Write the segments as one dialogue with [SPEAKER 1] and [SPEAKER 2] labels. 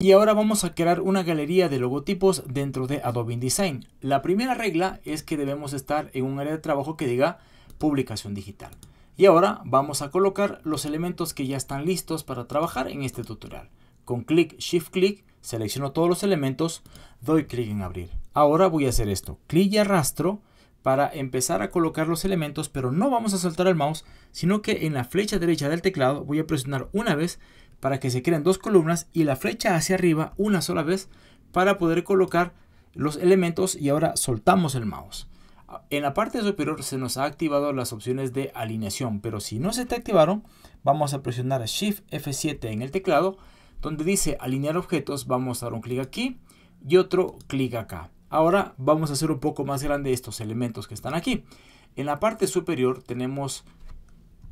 [SPEAKER 1] Y ahora vamos a crear una galería de logotipos dentro de Adobe InDesign. La primera regla es que debemos estar en un área de trabajo que diga publicación digital. Y ahora vamos a colocar los elementos que ya están listos para trabajar en este tutorial. Con clic, shift clic, selecciono todos los elementos, doy clic en abrir. Ahora voy a hacer esto, clic y arrastro para empezar a colocar los elementos, pero no vamos a soltar el mouse, sino que en la flecha derecha del teclado voy a presionar una vez para que se creen dos columnas y la flecha hacia arriba una sola vez para poder colocar los elementos y ahora soltamos el mouse. En la parte superior se nos ha activado las opciones de alineación, pero si no se te activaron, vamos a presionar Shift F7 en el teclado, donde dice alinear objetos, vamos a dar un clic aquí y otro clic acá. Ahora vamos a hacer un poco más grande estos elementos que están aquí. En la parte superior tenemos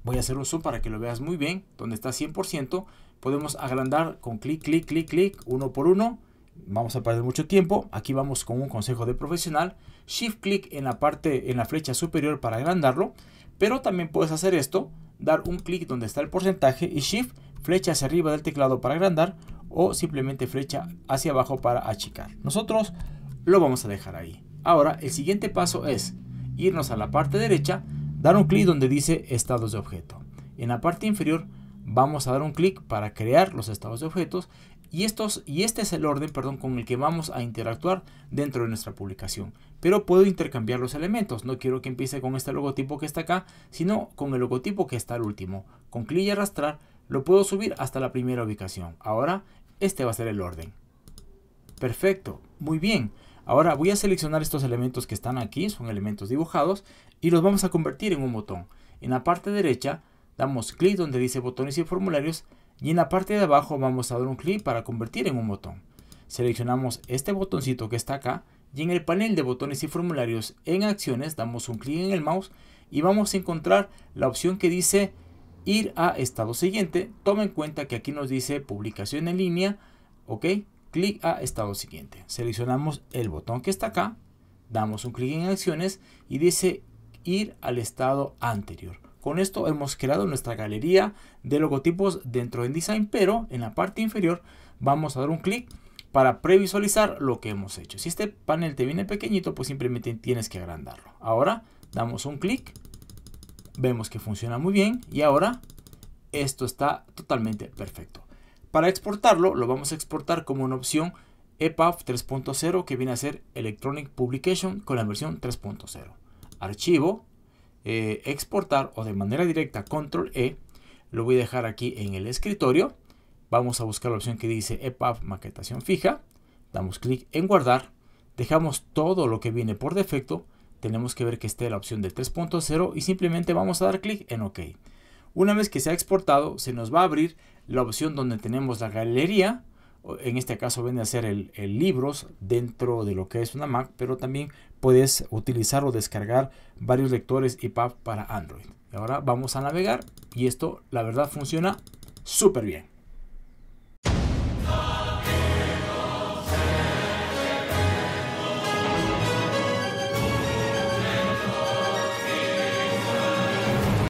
[SPEAKER 1] Voy a hacer un zoom para que lo veas muy bien, donde está 100%. Podemos agrandar con clic, clic, clic, clic, uno por uno. Vamos a perder mucho tiempo. Aquí vamos con un consejo de profesional. Shift clic en la parte, en la flecha superior para agrandarlo. Pero también puedes hacer esto, dar un clic donde está el porcentaje y Shift flecha hacia arriba del teclado para agrandar o simplemente flecha hacia abajo para achicar. Nosotros lo vamos a dejar ahí. Ahora el siguiente paso es irnos a la parte derecha dar un clic donde dice estados de objeto. En la parte inferior vamos a dar un clic para crear los estados de objetos y, estos, y este es el orden perdón, con el que vamos a interactuar dentro de nuestra publicación. Pero puedo intercambiar los elementos. No quiero que empiece con este logotipo que está acá, sino con el logotipo que está al último. Con clic y arrastrar lo puedo subir hasta la primera ubicación. Ahora este va a ser el orden. Perfecto, muy bien. Ahora voy a seleccionar estos elementos que están aquí, son elementos dibujados, y los vamos a convertir en un botón. En la parte derecha damos clic donde dice botones y formularios, y en la parte de abajo vamos a dar un clic para convertir en un botón. Seleccionamos este botoncito que está acá, y en el panel de botones y formularios en acciones damos un clic en el mouse y vamos a encontrar la opción que dice ir a estado siguiente. Toma en cuenta que aquí nos dice publicación en línea, ¿ok? clic a estado siguiente. Seleccionamos el botón que está acá, damos un clic en acciones y dice ir al estado anterior. Con esto hemos creado nuestra galería de logotipos dentro de InDesign, pero en la parte inferior vamos a dar un clic para previsualizar lo que hemos hecho. Si este panel te viene pequeñito, pues simplemente tienes que agrandarlo. Ahora damos un clic, vemos que funciona muy bien y ahora esto está totalmente perfecto. Para exportarlo, lo vamos a exportar como una opción EPUB 3.0 que viene a ser Electronic Publication con la versión 3.0. Archivo, eh, exportar o de manera directa control E. Lo voy a dejar aquí en el escritorio. Vamos a buscar la opción que dice EPUB maquetación fija. Damos clic en guardar. Dejamos todo lo que viene por defecto. Tenemos que ver que esté la opción de 3.0 y simplemente vamos a dar clic en OK. Una vez que se ha exportado, se nos va a abrir la opción donde tenemos la galería, en este caso viene a ser el, libros dentro de lo que es una Mac, pero también puedes utilizar o descargar varios lectores y EPUB para Android. ahora vamos a navegar y esto la verdad funciona súper bien.